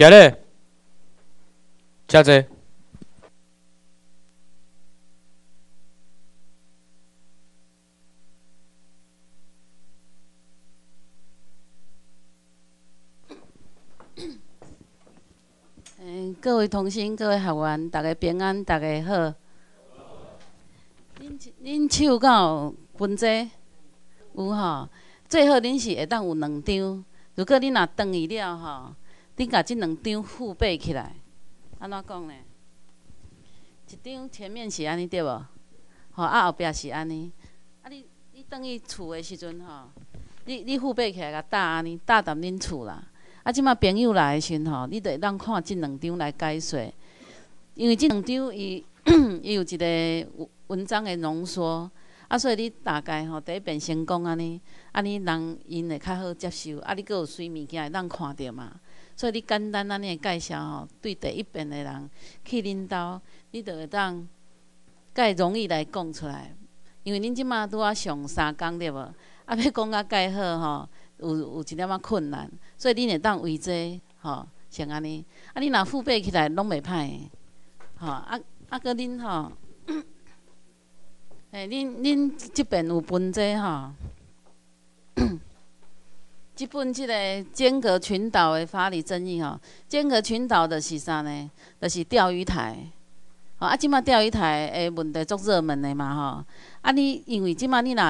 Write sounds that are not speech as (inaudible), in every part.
呷呢？嘉泽，嗯，(coughs) 各位同修，各位学员，大家平安，大家好。恁恁手够分者，有吼，最好恁是会当有两张。如果恁若当伊了吼，你甲即两张互背起来，安怎讲呢？一张前面是安尼对无？吼，啊后壁是安尼。啊，你你转去厝的时阵吼，你你互背起来甲搭安尼，搭在恁厝啦。啊，即马朋友来的时阵吼，你着让看即两张来解说，因为即两张伊 (clears throat) 伊有一个文章的浓缩。啊，所以你大概吼第一遍成功安尼，安尼人因会较好接受。啊，你佫有随物件让看着嘛？所以你简单安尼个介绍吼，对第一遍的人去恁导，你就会当，介容易来讲出来。因为恁即马拄啊上三天对无？啊，(laughs) 要讲啊介好吼，有有一点仔困难。所以恁会当为这吼，像安尼。啊，恁若复辈起来，拢袂歹。吼，啊，啊，搁恁吼，(coughs) 诶，恁恁即边有分这吼。(coughs) 基本即个间隔群岛的法律争议吼，间隔群岛的是啥呢？就是钓鱼台。啊，即马钓鱼台的问题足热门的嘛吼。啊，你因为即马你若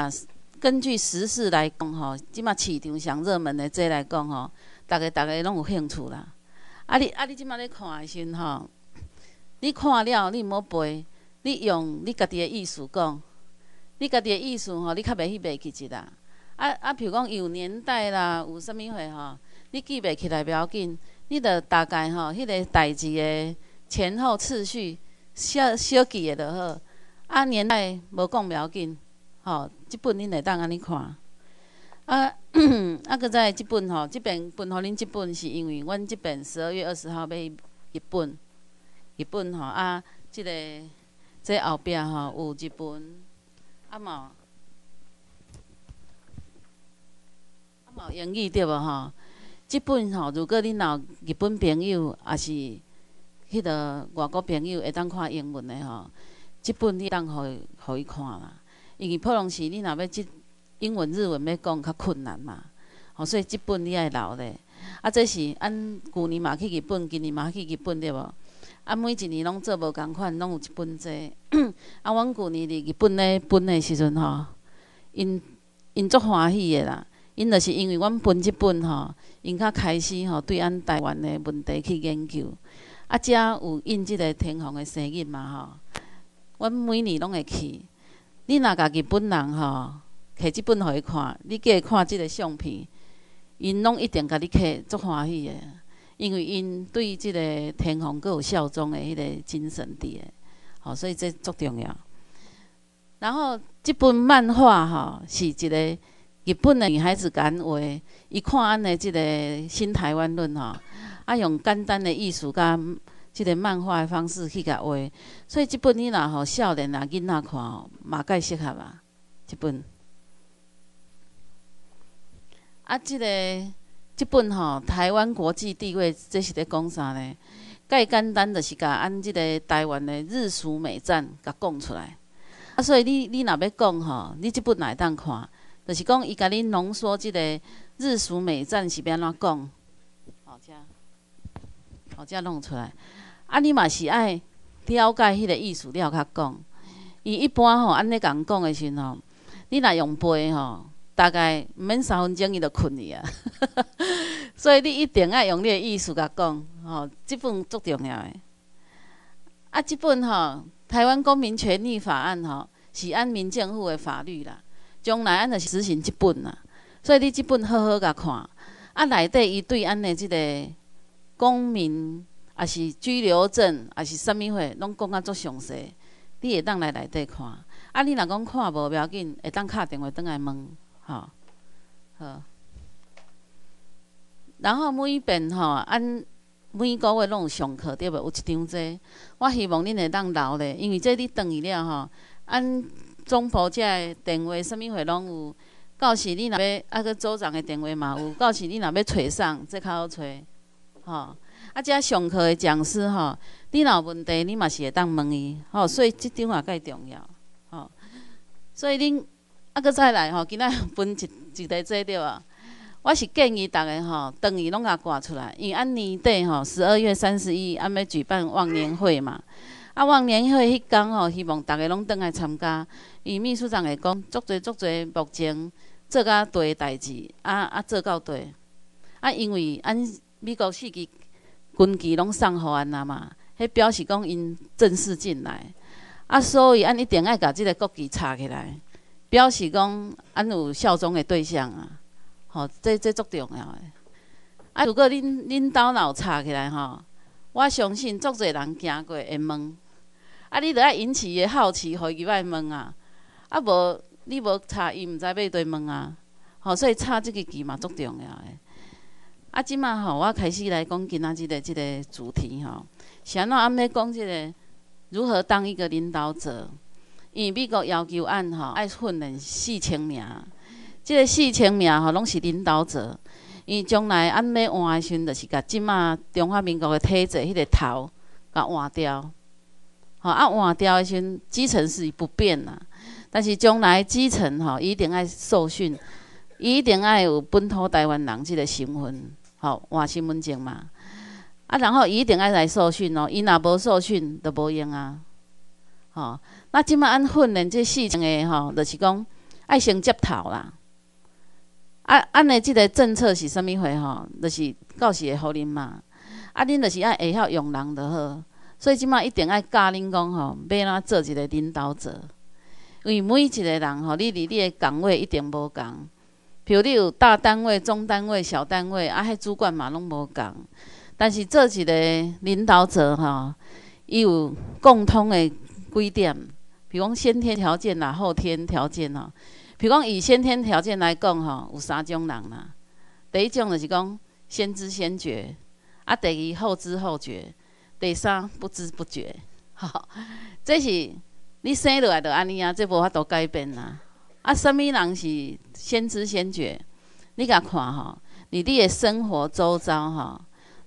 根据时事来讲吼，即马市场上热门的这来讲吼，大家大家拢有兴趣啦。啊，你啊你即马咧看的先吼，你看了你要背，你用你家己的意思讲，你家己的意思吼，你较袂去袂去一啦。啊啊，譬如讲有年代啦，有甚物货吼？你记袂起来袂要紧，你着大概吼，迄个代志的前后次序，小小记也就好。啊年代无讲袂要紧，吼，即本恁会当安尼看。啊，(clears throat) 啊个再即本吼，即边本，吼恁即本是因为阮即边十二月二十号买日本，日本吼，啊，即个即后壁吼有一本，啊冇。哦，英语对无吼？即本吼，如果你若日本朋友，也是迄个外国朋友会当看英文的吼，即本你当互互伊看啦。因为普通时你若欲即英文、日文欲讲较困难嘛，吼，所以即本你爱留咧。啊，这是按旧年嘛去日本，今年嘛去日本对无？啊，每一年拢做无同款，拢有一本遮。(clears throat) 啊，阮旧年伫日本咧分的时阵吼，因因足欢喜的啦。因就是因为阮分即本吼，因较开始吼对咱台湾的问题去研究，啊，遮有因即个天皇的生日嘛吼，阮每年拢会去。你若家己本人吼，摕即本互伊看，你计看即个相片，因拢一定甲你摕足欢喜的，因为因对即个天皇各有效忠的迄个精神伫的，吼，所以这足重要。然后即本漫画吼是一个。日本的女孩子敢画，伊看安尼即个《新台湾论》吼，啊用简单的意思，甲即个漫画的方式去甲画，所以即本伊若吼少年啊囡仔看吼，嘛介适合啊，即本。啊，即个即本吼，台湾国际地位，这是在讲啥呢？介简单就是甲按即个台湾的日俗美战甲讲出来，啊，所以你你若要讲吼，你即本来当看。就是讲，伊甲你浓缩即个日俗美赞是变安怎讲？好，将好将弄出来。啊，你嘛是爱了解迄个意思了，较讲。伊一般吼安尼讲讲的时吼，你若用背吼，大概毋免三分钟伊就困去啊。(laughs) 所以你一定爱用你的意思甲讲，吼，即本足重要。啊，即本吼台湾公民权利法案吼，是安民政府的法律啦。将来安就是执行一本啦，所以你这本好好甲看。啊，内底伊对安的即个公民，啊是居留证，啊是啥物货，拢讲啊足详细。你会当来内底看。啊，你若讲看无要紧，会当敲电话倒来问，哈，好。然后每遍吼，按每个月拢有上课对无？有一张这，我希望恁会当留咧，因为这你当伊了吼，按。总部遮个电话，啥物话拢有。到时你若要，啊，去组长的电话嘛有。到时你若要找上，这较好找，吼。啊，遮上课的讲师吼，你若有问题，你嘛是会当问伊，吼。所以即张也介重要，吼。所以恁啊，佫再来吼，今仔分一一块做对无？我是建议逐个吼，灯伊拢也挂出来，因为按年底吼，十二月三十一，我要举办忘年会嘛。啊，往年会迄天吼，希望大家拢登来参加。伊秘书长会讲，足侪足侪目前做较对诶代志，啊啊做到对。啊，因为按美国四旗军旗拢送翻啊嘛，迄表示讲因正式进来。啊，所以按一定爱甲这个国旗插起来，表示讲按有效忠诶对象啊。吼，这这足重要诶。啊，如果恁恁刀有插起来吼，我相信足侪人行过会问。啊！你了爱引起个好奇，互伊来问啊！啊，无你无查，伊毋知要对问啊！好，所以查即个字嘛，足重要诶。啊，即嘛吼，我开始来讲今仔日个即个主题吼。安怎安尼讲即个，如何当一个领导者？因美国要求按吼，爱训练四千名，即个四千名吼，拢是领导者。伊将来安尼换的时，就是甲即马中华民国的体制迄个头，甲换掉。吼啊，换掉迄种基层是不变啦，但是将来基层哈，一定爱受训，一定爱有本土台湾人即个身份，吼，换身份证嘛。啊，然后一定爱来受训哦，伊若无受训就无用啊。吼，那即么按训练即四种的吼，就是讲爱先接头啦。啊，安尼即个政策是甚物货吼？就是到时会互恁嘛。啊，恁就是爱会晓用人就好。所以即马一定爱教恁讲吼，要哪做一个领导者？因为每一个人吼，你伫你的岗位一定无同。比如你有大单位、中单位、小单位，啊，迄主管嘛拢无同。但是做一个领导者吼，伊有共通的几点，比如讲先天条件啦、后天条件啦。比如讲以先天条件来讲吼，有三种人啦。第一种就是讲先知先觉，啊，第二后知后觉。第三，不知不觉，(laughs) 这是你生落来就安尼啊，这无法度改变啊。啊，什物人是先知先觉？你甲看而你的生活周遭吼，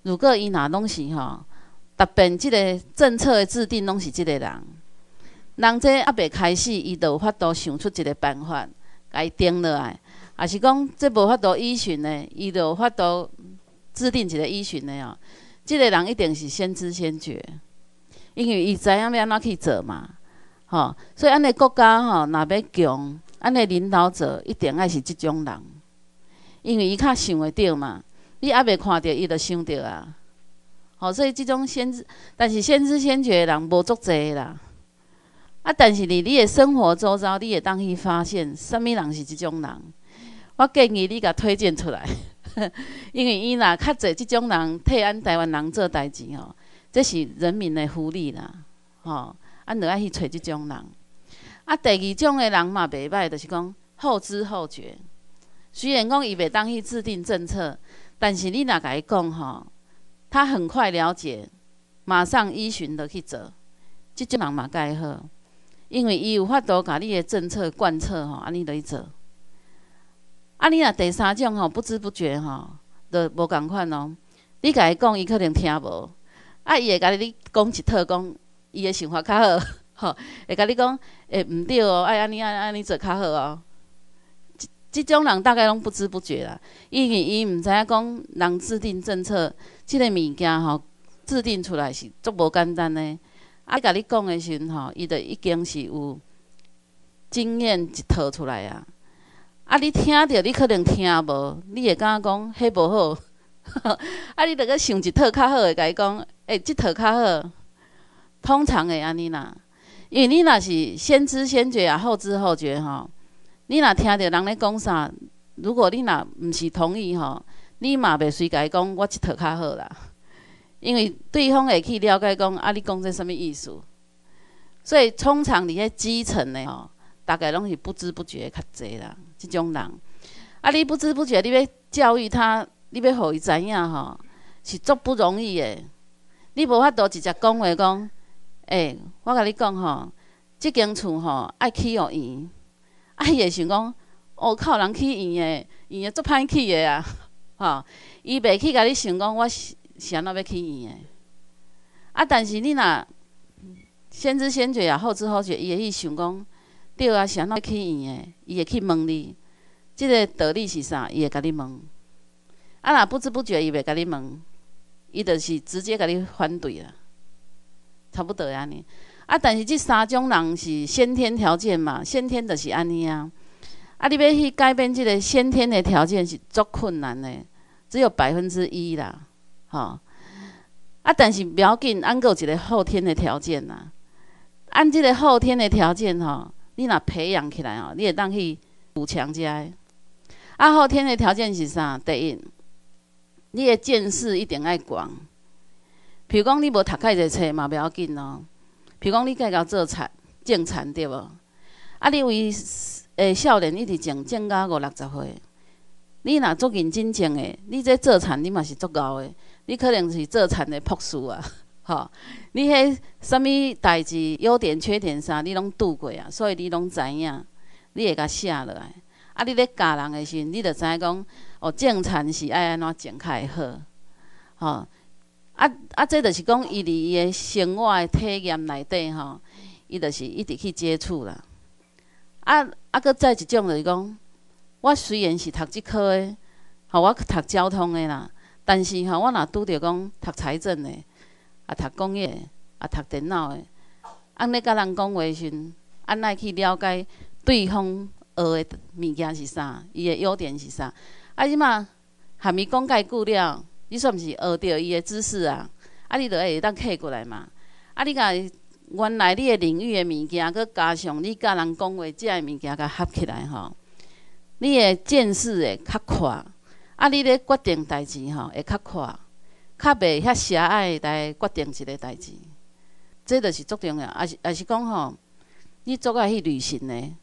如果伊若拢是吼，特别即个政策的制定，拢是即个人。人这阿未开始，伊就法度想出一个办法，伊定落来。啊，是讲这无法度依循的，伊就法度制定一个依循的哦。这个人一定是先知先觉，因为伊知影要安怎去做嘛，吼。所以安尼国家吼，若要强，安尼领导者一定爱是即种人，因为伊较想会到嘛，你阿未看着伊就想着啊，好，所以即种先，知，但是先知先觉的人无足者啦，啊，但是你你的生活周遭，你会当去发现，啥物人是即种人，我建议你甲推荐出来。(laughs) 因为伊若较侪即种人替咱台湾人做代志吼，这是人民的福利啦，吼，俺就爱去找即种人。啊，第二种的人嘛，袂歹，就是讲后知后觉。虽然讲伊袂当去制定政策，但是你哪伊讲吼，他很快了解，马上依循落去做，即种人嘛，该好。因为伊有法度把你的政策贯彻吼，安尼落去做。啊，你啊，第三种吼，不知不觉吼，就无共款哦。你甲伊讲，伊可能听无。啊，伊会甲你讲一套，讲伊的想法较好。吼，(laughs) 会甲你讲，诶，毋对哦，哎，安尼安安尼做较好哦。即即种人大概拢不知不觉啦，因为伊毋知影讲人制定政策，即个物件吼，制定出来是足无简单诶。啊，甲你讲的时阵吼，伊就已经是有经验一套出来啊。啊！你听到，你可能听无，你会感觉讲迄 (laughs) 无好。(laughs) 啊！你得阁想一套较好诶，甲伊讲，诶，即套较好。通常会安尼啦，因为你若是先知先觉啊，后知后觉吼。你若听到人咧讲啥，如果你若毋是同意吼，你嘛袂随甲伊讲，我即套较好啦。因为对方会去了解讲，啊，你讲这啥物意思？所以通常伫迄基层诶吼，大概拢是不知不觉较济啦。这种人，啊，你不知不觉，你要教育他，你要互伊知影吼，是足不容易诶。你无法度直接讲话讲，诶，我甲你讲吼，即间厝吼爱去医院，啊，伊会想讲，我靠，人去医院，医院足歹去诶啊，(laughs) 吼，伊袂去甲你想讲，我是安怎要去医院诶？啊，但是你若先知先觉啊，后知后觉，伊会去想讲。对啊，是安怎去医院诶，伊会去问你。即个道理是啥？伊会甲你问。啊，若不知不觉伊袂甲你问，伊就是直接甲你反对啊，差不多安尼。啊，但是即三种人是先天条件嘛，先天就是安尼啊。啊，你要去改变即个先天的条件是足困难的，只有百分之一啦。吼啊，但是不要紧，安个一个后天的条件呐。按即个后天的条件吼。你若培养起来哦，你会当去补强遮个。啊，后天的条件是啥？第一，你的见识一定要广。譬如讲，你无读开一个册嘛，袂要紧咯。譬如讲，你计己做产种菜，对无？啊，你为诶少年，一直从种到五六十岁，你若足认真种的，你这做产你嘛是足牛的，你可能是做产的朴叔啊。吼，你迄什物代志、优点、缺点啥，你拢拄过啊，所以你拢知影，你会甲写落来。啊，你咧教人个时，你着知影讲哦，正常是爱安怎展开好。吼，啊啊，这着是讲伊伫伊个生活个体验内底吼，伊着是一直去接触啦。啊啊，搁再一种就是讲，我虽然是读即科个，吼，我去读交通个啦，但是吼，我若拄着讲读财政个。啊，读工业，啊，读电脑的，安尼，甲人讲话时，安内去了解对方学的物件是啥，伊的优点是啥，啊，即嘛含伊讲解久了，你算毋是学着伊的知识啊？啊，你就会当 K 过来嘛？啊，你伊原来你的领域的物件，佮加上你甲人讲话遮的物件佮合起来吼，你的见识会较宽，啊，你咧决定代志吼会较快。较袂遐狭隘来决定一个代志，即就是足重要，也是也是讲吼，你足爱去旅行呢，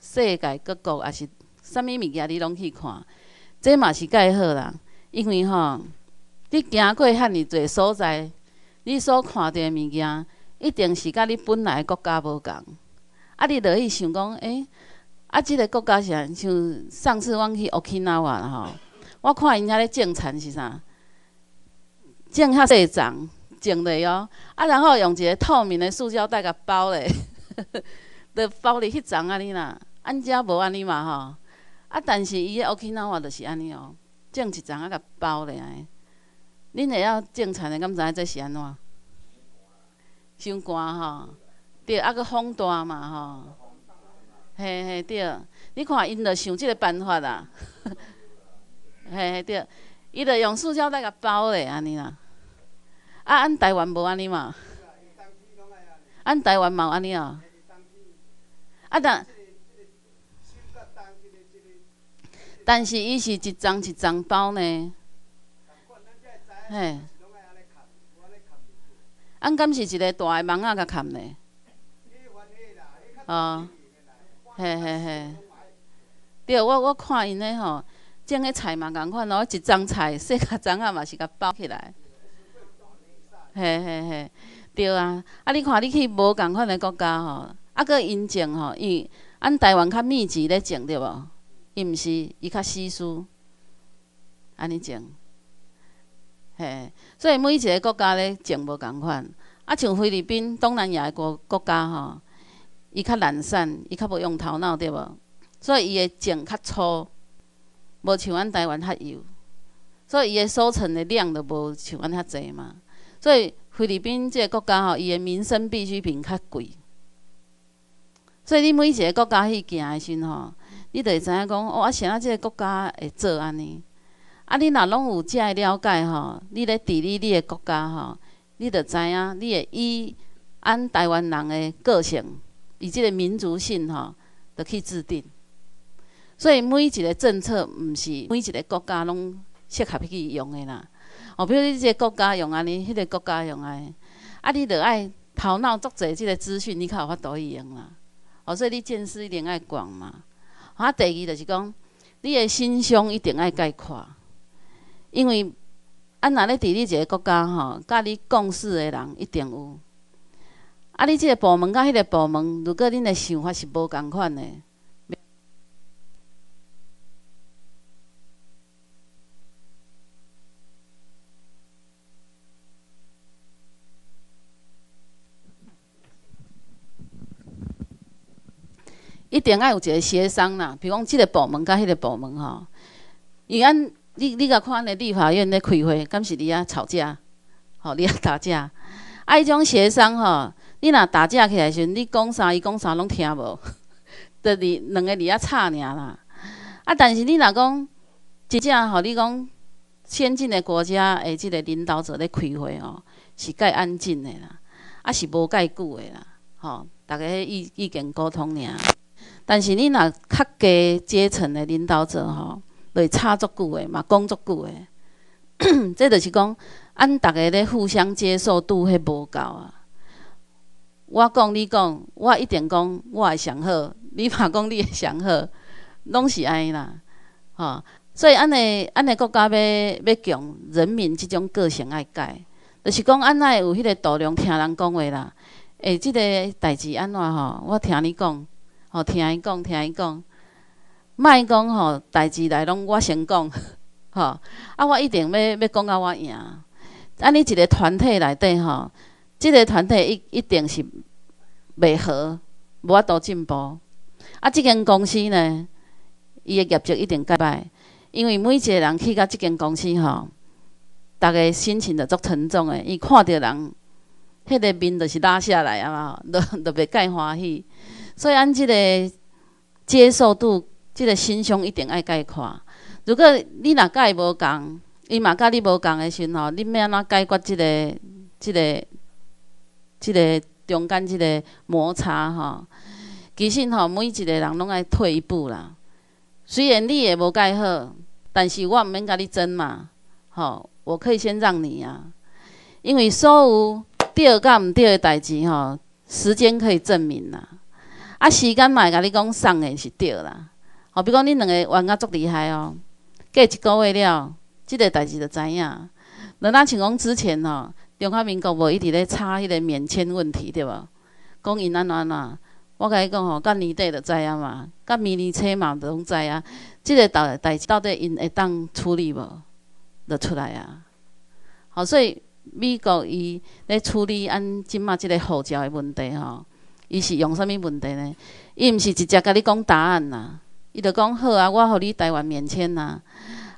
世界各国也是啥物物件你拢去看，这嘛是介好啦，因为吼，你行过遐尼侪所在，你所看到的物件，一定是甲你本来国家无共。啊，你落去想讲，诶啊，即个国家是像上次我去奥克纳瓦吼，我看因遐咧种田是啥？种较细丛，种咧哦，啊，然后用一个透明的塑胶袋甲包咧，呵，(laughs) 就包咧迄丛安尼啦，安遮无安尼嘛吼，啊，但是伊的屋企人话就是安尼哦，种一丛啊甲包咧，恁会晓种田的，敢知影这是安怎？伤寒吼，对，啊个风大嘛吼，嘿嘿对，你看因着想即个办法啦，(laughs) 嘿嘿对。伊就用塑胶袋甲包嘞，安尼啦。啊，按台湾无安尼嘛？按台湾冇安尼哦。啊，但但是伊是一张一张包呢。嘿。按，敢是一个大个网仔甲盖呢。啊。嘿嘿嘿。对，我我看因嘞吼。种个菜嘛，共款哦，一丛菜，细个丛啊，嘛是甲包起来。吓吓吓，对啊。啊，你看你去无共款个国家吼，啊，佮因种吼，因按台湾较密集咧种对无？伊毋是，伊较稀疏，安尼种。吓，所以每一个国家咧种无共款。啊，像菲律宾、东南亚诶国家吼，伊较懒散，伊较无用头脑对无？所以伊个种较粗。无像咱台湾较油，所以伊的收成的量都无像咱遐济嘛。所以菲律宾这个国家吼，伊的民生必需品较贵。所以你每一个国家去行的时阵吼，你就会知影讲哦，我想啊，即个国家会做安尼。啊，你若拢有这了解吼，你咧治理你的国家吼，你就知影你会以按台湾人的个性，以这个民族性吼，就去制定。所以每一个政策，毋是每一个国家拢适合去用的啦。哦，比如你这个国家用安尼，迄个国家用安，啊，你着爱头脑作住即个资讯，你才有法度去用啦。哦，所以你见识一定爱广嘛。啊，第二就是讲，你的心胸一定爱概括，因为啊，若咧伫你一个国家吼，甲你共事的人一定有。啊，你即个部门甲迄个部门，如果恁的想法是无共款的。一定爱有一个协商啦，比如讲即个部门甲迄个部门吼。伊安你你甲看，按个立法院咧开会，敢是伫遐吵架，吼，伫遐打架。啊，迄种协商吼，你若打架起来时阵，你讲啥伊讲啥拢听无，着 (laughs) 是两个伫遐吵尔啦。啊，但是你若讲真正吼，你讲先进的国家，的即个领导者咧开会吼，是介安静的啦，啊，是无介句的啦，吼，大家意意见沟通尔。但是，你若较低阶层的领导者吼，会吵足久的嘛，讲足久的，即 (coughs) 就是讲，按逐个咧互相接受度迄无够啊。我讲，你讲，我一定讲，我系上好，你嘛讲你也上好，(laughs) 拢是安尼啦，吼。所以，安尼安尼国家要要强，人民即种个性爱改，就是讲安内有迄个度量听人讲话啦。诶，即个代志安怎吼？我听你讲。听伊讲，听伊讲，莫讲吼，代志来拢我先讲，吼，啊，我一定要要讲到我赢。啊，尼一个团体内底吼，即个团体一一定是袂好，无法度进步。啊，即间公司呢，伊个业绩一定失败，因为每一个人去到即间公司吼，逐个心情着足沉重个，伊看着人，迄个面就是拉下来啊，嘛，都都袂介欢喜。所以按这个接受度，这个心胸一定爱解宽。如果你若解无共，伊嘛解你无共的时候，你要安怎解决这个、这个、这个中间这个摩擦？吼，其实吼，每一个人拢爱退一步啦。虽然你也无解好，但是我毋免甲你争嘛，吼，我可以先让你啊。因为所有对个甲毋对的代志吼，时间可以证明啦。啊，时间嘛，甲你讲，送的是对啦。好，比如讲，恁两个玩甲足厉害哦，过一个月了，即个代志就知影。那咱像讲之前吼，中华民国无一直咧吵迄个免签问题，对无？讲因安安怎，我甲你讲吼，到年底就知影嘛，到明年车嘛拢知影即个代代志到底因会当处理无？就出来啊。好，所以美国伊咧处理安即马即个护照诶问题吼。伊是用什物问题呢？伊毋是直接甲你讲答案呐，伊就讲好啊，我予你台湾免签呐。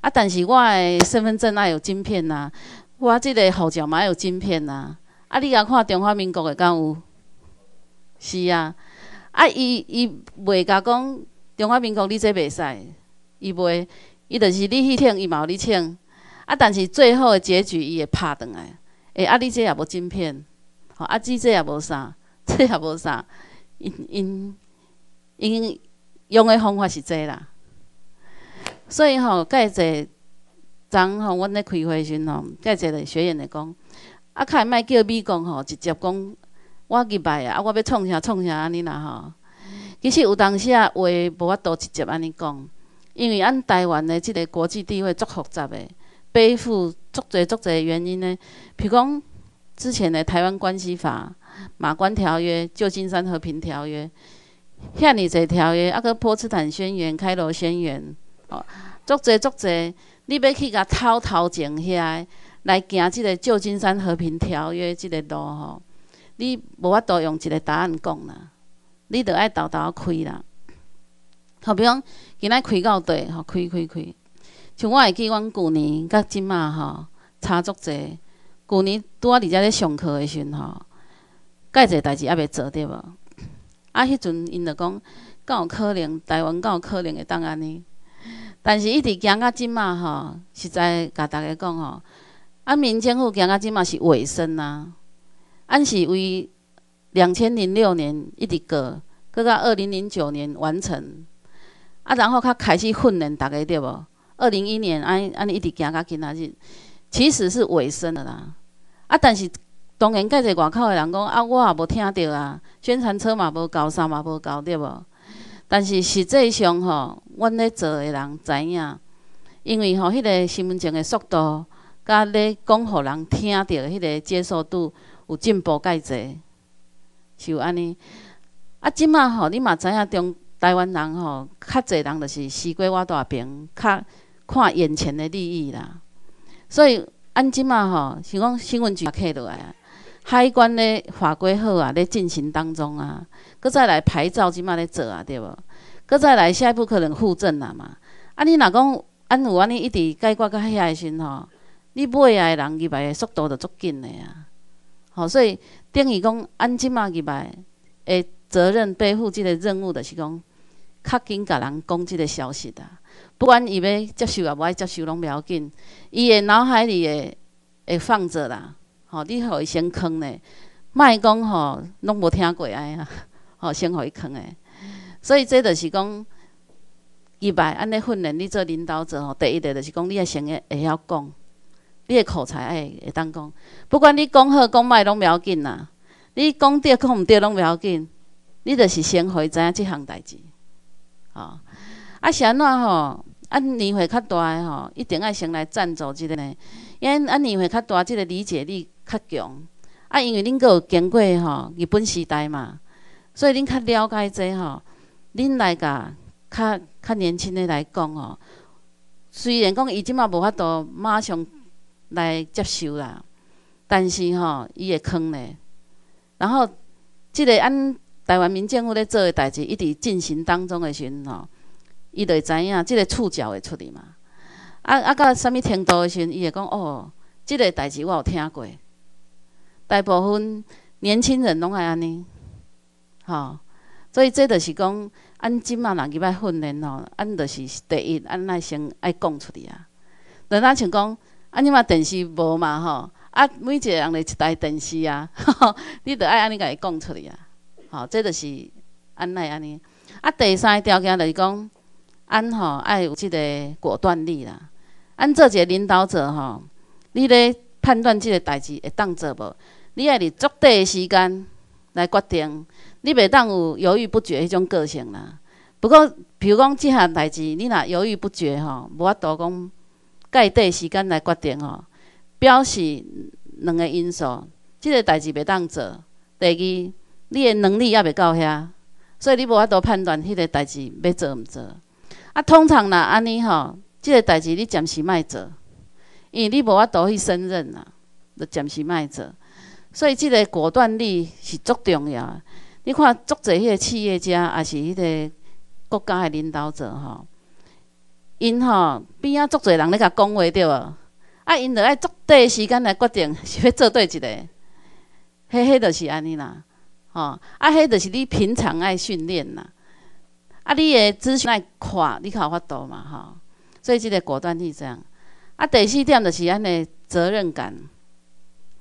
啊，但是我的身份证啊有芯片呐，我即个护照嘛有芯片呐。啊，你甲看中华民国的敢有？是啊，啊，伊伊袂甲讲中华民国你这袂使，伊袂，伊就是你去请伊嘛，有你请。啊，但是最后的结局，伊会拍回来。哎，啊，你这也无芯片，啊，姊这也无啥。这也无啥，因因因用的方法是这啦，所以吼，介个昨吼，阮咧开会时吼，介个学员咧讲，啊，可莫叫美工吼，直接讲我击败啊，我要创啥创啥安尼啦吼。其实有当时啊话无法度直接安尼讲，因为按台湾的即个国际地位足复杂的，背负足侪足侪原因呢，譬如讲之前的台湾关系法。马关条约、旧金山和平条约遐尼侪条约，啊个波茨坦宣言、开罗宣言，哦，足侪足侪，你要去甲透头前遐来行即个旧金山和平条约即个路吼，你无法度用一个答案讲啦，你得爱头头开啦。好比讲，今仔开到吼，开开开，像我会记阮旧年甲即马吼差足侪。旧年拄仔伫遮咧上课的时阵吼。介侪代志也袂做对无？啊，迄阵因着讲，敢有可能台湾，敢有可能会当安尼？但是一直行到今嘛吼，实在甲大家讲吼，啊，民政府行到即嘛是尾声啦。按是为两千零六年一直过，过到二零零九年完成。啊，然后较开始训练大家对无？二零一年安尼一直行到今仔日，其实是尾声的啦。啊，但是。当然，介济外口的人讲啊，我也无听到啊，宣传车嘛无交，啥嘛无交，对无？但是实际上吼，阮咧坐的人知影，因为吼迄个身份证的速度，甲咧讲互人听到迄个接受度有进步介是有安尼。啊，即马吼，你嘛知影中台湾人吼，较侪人就是西归我大兵，较看眼前的利益啦。所以安即嘛吼，想讲新闻局也客落来。海关嘞法规好啊，咧进行当中啊，搁再来牌照，即马咧做啊，对无？搁再来，下一步可能复证啊嘛？啊，你若讲安有安尼一直解决到遐个时吼，你买啊的人入来速度就足紧的啊！好，所以等于讲安即马入来，的责任背负即个任务就是讲，较紧甲人讲即个消息的，不管伊要接受啊，无爱接受拢袂要紧，伊的脑海里的会放着啦。吼，你互伊先坑咧，莫讲吼拢无听过哎呀，吼，先互伊坑咧。所以这著是讲，一百安尼训练你做领导者吼，第一个著是讲，你要先会晓讲，你的口才会会当讲。不管你讲好讲歹拢袂要紧啦，你讲对讲毋对拢袂要紧，你著是先会知影这项代志。吼。啊，是安怎吼，啊年岁较大诶吼，一定要先来赞助即个呢，因啊年岁较大，即个理解力。较强啊！因为恁阁有经过吼，日本时代嘛，所以恁较了解这吼。恁来甲较较年轻的来讲吼，虽然讲伊即满无法度马上来接受啦，但是吼，伊会坑咧。然后，即个按台湾民政府咧做的代志，一直进行当中的时阵吼，伊就会知影即个触角会出去嘛。啊啊，到甚物程度的时阵，伊会讲哦，即个代志我有听过。大部分年轻人拢爱安尼，吼，所以这著是讲按即嘛人去要训练吼，按著是第一，按那先爱讲出去啊。那那像讲，按你嘛电视无嘛吼，啊每一个人的一台电视呀，(laughs) 你著爱安尼伊讲出去啊。吼，这著是按那安尼。啊，第三个条件就是讲，按吼爱有即个果断力啦。按做一个领导者吼，你咧判断即个代志会当做无？你爱伫足短的时间来决定，你袂当有犹豫不决迄种个性啦。不过，比如讲即项代志，你若犹豫不决吼，无法度讲介短时间来决定吼，表示两个因素：，即个代志袂当做；，第二，你的能力也袂到遐，所以你无法度判断迄个代志要做毋做。啊，通常若安尼吼，即个代志你暂时莫做，因为你无法度去胜任啦，就暂时莫做。所以，这个果断力是足重要。你看，足侪迄个企业家，也是迄个国家的领导者，吼，因吼边啊，足侪人咧甲讲话着无？啊，因着爱足短时间来决定是要做对一个，迄迄着是安尼啦，吼。啊，迄着是你平常爱训练啦。啊，你的资讯爱看，你较有法度嘛，吼。所以，这个果断力这样。啊，第四点就是安尼责任感。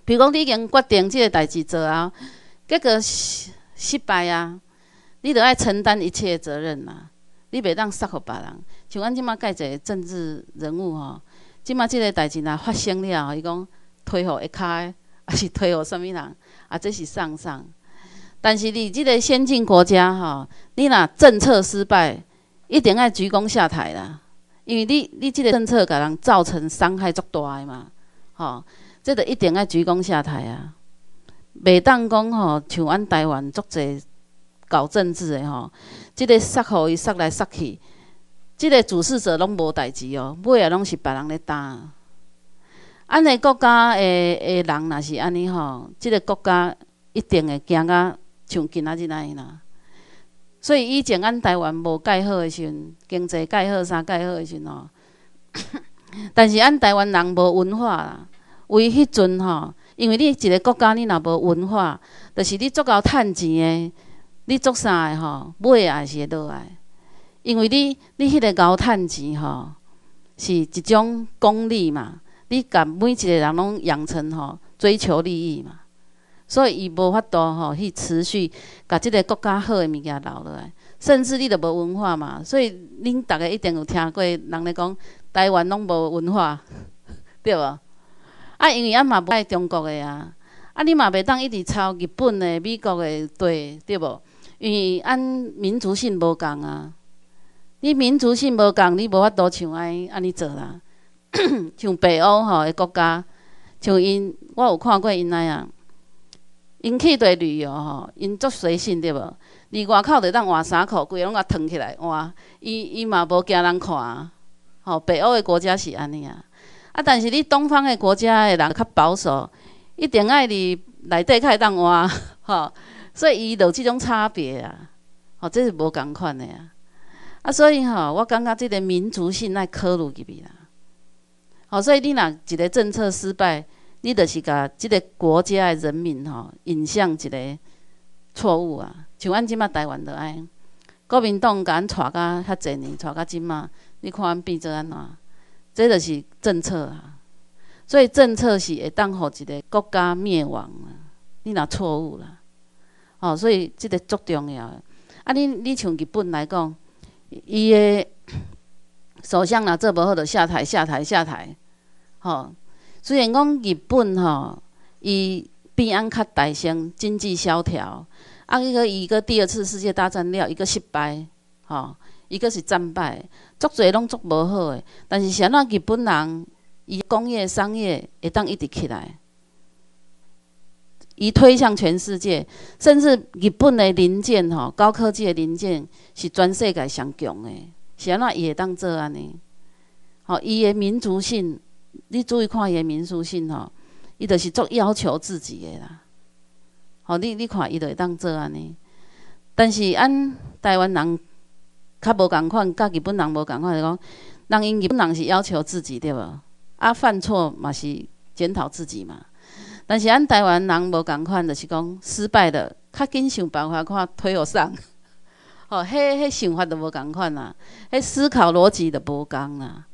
比如讲，你已经决定即个代志做啊，结果失败啊，你就要承担一切责任啦。你袂当撒给别人。像咱即麦介一个政治人物吼，即麦即个代志若发生了伊讲推互一卡，还是推互什物人，啊这是上上。但是你即个先进国家吼，你若政策失败，一定爱鞠躬下台啦，因为你你即个政策给人造成伤害足大嘛，吼。这得一定要鞠躬下台啊，未当讲吼，像阮台湾足侪搞政治的吼，即个杀互伊杀来杀去，即个主事者拢无代志哦，尾也拢是别人咧担。安尼国家的的人，若是安尼吼，即个国家一定会行啊，像今仔日那啦。所以以前咱台湾无盖好的时阵，经济盖好、啥盖好的时阵吼，(coughs) 但是咱台湾人无文化。啦。为迄阵吼，因为你一个国家你若无文化，著是你足够趁钱的，你做啥个吼，买也是会落来。因为你你迄个够趁钱吼，是一种功利嘛，你共每一个人拢养成吼追求利益嘛，所以伊无法度吼去持续共即个国家好的物件留落来。甚至你著无文化嘛，所以恁大家一定有听过人咧讲，台湾拢无文化，(laughs) 对无？啊，因为啊嘛无爱中国个啊，啊你嘛袂当一直抄日本的、美国的地，对无？因为按民族性无共啊，你民族性无共，你无法度像安安尼做啦。(coughs) 像北欧吼的国家，像因我有看过因那样，因去在旅游吼，因足随性对无？伫外口就当换衫裤，规个拢甲脱起来换，伊伊嘛无惊人看啊，吼北欧的国家是安尼啊。啊！但是你东方的国家的人较保守，一定爱伫内地开当话，(laughs) 吼，所以伊有即种差别啊，吼，这是无共款的啊。啊，所以吼，我感觉即个民族性爱考虑入去啦，吼，所以你若一个政策失败，你就是甲即个国家的人民吼引向一个错误啊。像咱即嘛台湾都爱国民党敢带甲较济年，带甲即嘛，你看变做安怎？这就是政策啊，所以政策是会当互一个国家灭亡啊，你若错误啦，哦，所以这个足重要。啊，你你像日本来讲，伊的首相若做无好，就下台下台下台。吼，虽然讲日本吼，伊变安较大声，经济萧条，啊，一个伊个第二次世界大战了，一个失败，吼。伊个是战败，足侪拢做无好诶。但是像那日本人，伊工业、商业会当一直起来，伊推向全世界，甚至日本诶零件吼，高科技诶零件是全世界上强诶。像那伊会当做安尼。吼伊诶民族性，你注意看伊诶民族性吼，伊就是足要求自己诶啦。吼你你看伊就会当做安尼。但是按台湾人。较无共款，家己本人无共款，就讲，人因日本人是要求自己对无，啊犯错嘛是检讨自己嘛，但是咱台湾人无共款，就是讲失败的，较紧想办法看推何上，(laughs) 哦，迄迄想法都无共款啊，迄思考逻辑都无共啦，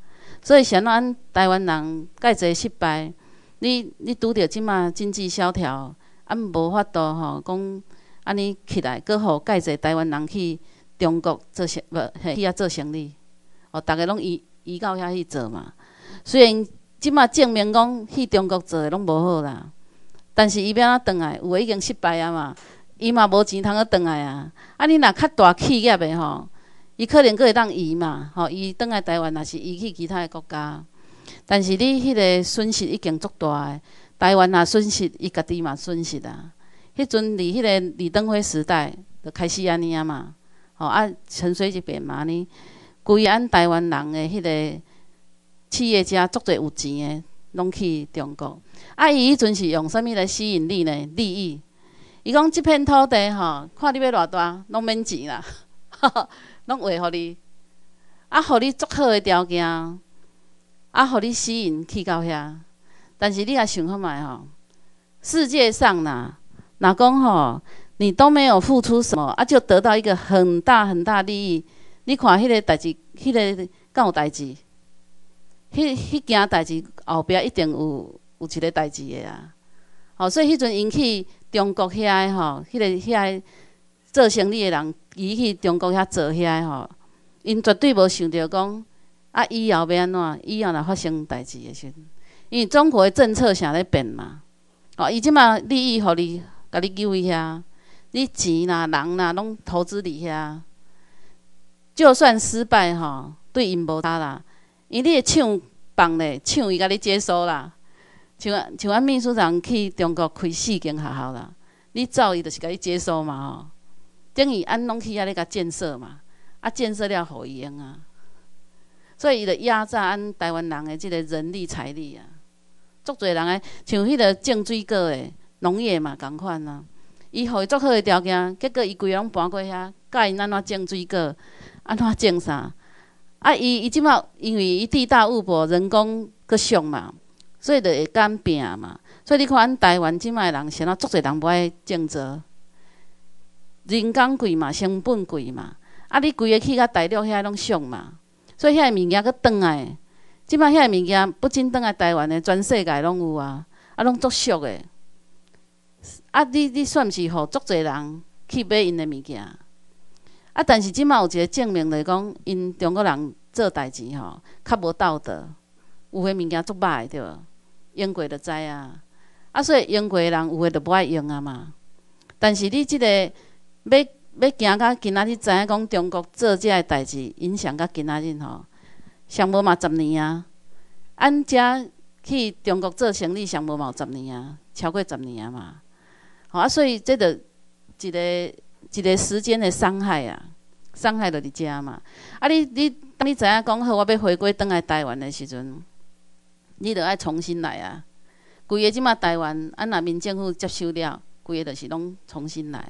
所以现在咱台湾人介侪失败，你你拄着即马经济萧条，俺无法度吼讲，安尼起来，搁互介侪台湾人去。中国做成不，去遐做生意，哦，逐个拢移移到遐去做嘛。虽然即马证明讲去中国做个拢无好啦，但是伊要安怎转来？有诶已经失败啊嘛，伊嘛无钱通去转来啊。啊，你若较大企业诶吼，伊可能佫会当移嘛，吼，伊转来台湾，也是移去其他诶国家。但是你迄个损失已经足大诶，台湾若损失，伊家己嘛损失啊。迄阵伫迄个李登辉时代就开始安尼啊嘛。吼啊！陈水扁嘛呢？规按台湾人诶，迄个企业家足侪有钱诶，拢去中国。啊，伊迄阵是用啥物来吸引你呢？利益。伊讲即片土地吼，看你要偌大，拢免钱啦，(laughs) 拢维护你，啊，互你足好诶条件，啊，互你吸引去到遐。但是你啊想看卖吼？世界上呐，若讲吼？你都没有付出什么啊，就得到一个很大很大利益。你看迄个代志，迄个干有代志？迄迄件代志后壁一定有有一个代志的啊！哦，所以迄阵引起中国遐的吼，迄个遐做生意的人移去中国遐做遐的吼，因绝对无想到讲啊，以后要安怎？以后若发生代志的时，因为中国的政策成在变嘛。哦，伊即嘛利益，予你，共你救一下。你钱啦、人啦，拢投资伫遐，就算失败吼，对因无他啦，因为你的厂放咧，厂伊甲你接收啦。像像俺秘书长去中国开四间学校啦，你走伊就是甲你接收嘛吼。等于俺拢去遐咧甲建设嘛，啊建设了，给伊用啊。所以伊就压榨俺台湾人的即个人力财力啊，足侪人哎，像迄个种水果的农业嘛，共款啊。伊伊作好个条件，结果伊规个拢搬过遐，教因安怎种水果，安怎种啥？啊，伊伊即满因为伊地大物博，人工阁上嘛，所以著会干病嘛。所以你看，按台湾即摆人，先啊足侪人无爱种植，人工贵嘛，成本贵嘛。啊，你规个去到大陆遐拢上嘛，所以遐个物件阁倒来。即摆遐个物件不仅倒来台湾的，全世界拢有啊，啊拢足俗诶。啊！你你算毋是予足侪人去买因的物件，啊！但是即马有一个证明来讲，因中国人做代志吼，较无道德，有遐物件足歹着。英国着知啊，啊，所以英国的人有遐着无爱用啊嘛。但是你即个要要行到今仔，你知影讲中国做遮个代志，影响到今仔日吼，上无嘛十年啊。安遮去中国做生意上无嘛十年啊，超过十年啊嘛。啊，所以这个一个一个时间的伤害啊，伤害就伫遮嘛。啊，你你当你知影讲好，我要回归，倒来台湾的时阵，你得爱重新来啊。规个即马台湾，按若民政府接收了，规个都是拢重新来。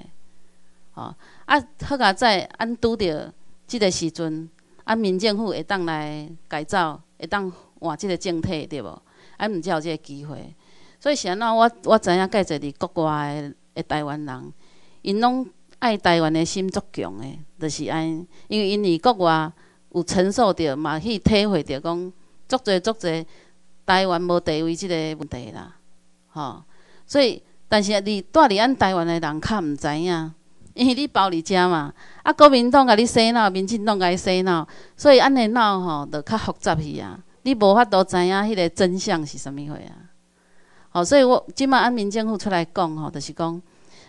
哦，啊，好啊，在按拄着即个时阵，按民政府会当来改造，会当换即个政体，对无？啊，毋才有即个机会。所以是安怎？我我知影介侪伫国外的台湾人，因拢爱台湾的心足强的，就是安。因为因伫国外有承受着，嘛去体会着讲，足侪足侪台湾无地位即个问题啦，吼。所以，但是伫住伫咱台湾的人较毋知影，因为你包伫遮嘛，啊国民党甲你洗脑，民进党甲伊洗脑，所以安尼闹吼，就较复杂去啊。你无法度知影迄个真相是啥物货啊。哦，所以我即马按民政府出来讲吼，就是讲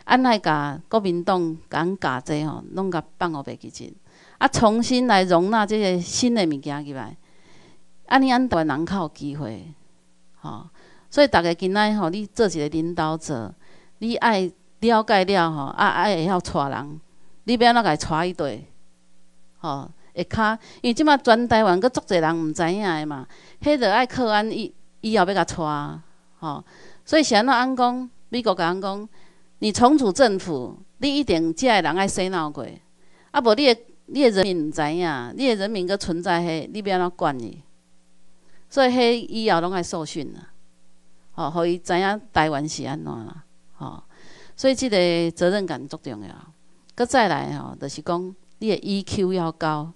按来甲国民党讲甲济吼，拢甲放互白记，子，啊，重新来容纳即个新的物件入来，安尼按台人较有机会，吼，所以逐个今仔吼，你做一个领导者，你爱了解了吼，啊爱会晓带人，你要安怎伊带一堆？吼，会较，因为即马全台湾佫足济人毋知影的嘛，迄就爱靠安伊以后要甲带。吼，所以先安讲，美国讲安讲，你重组政府，你一定遮个人爱洗脑过，啊无你的你的人民毋知影，你的人民阁存在迄，你要安怎管伊，所以迄以后拢爱受训啦，吼，互伊知影台湾是安怎啦，吼，所以即个责任感足重要，佮再来吼，就是讲你的 EQ 要高，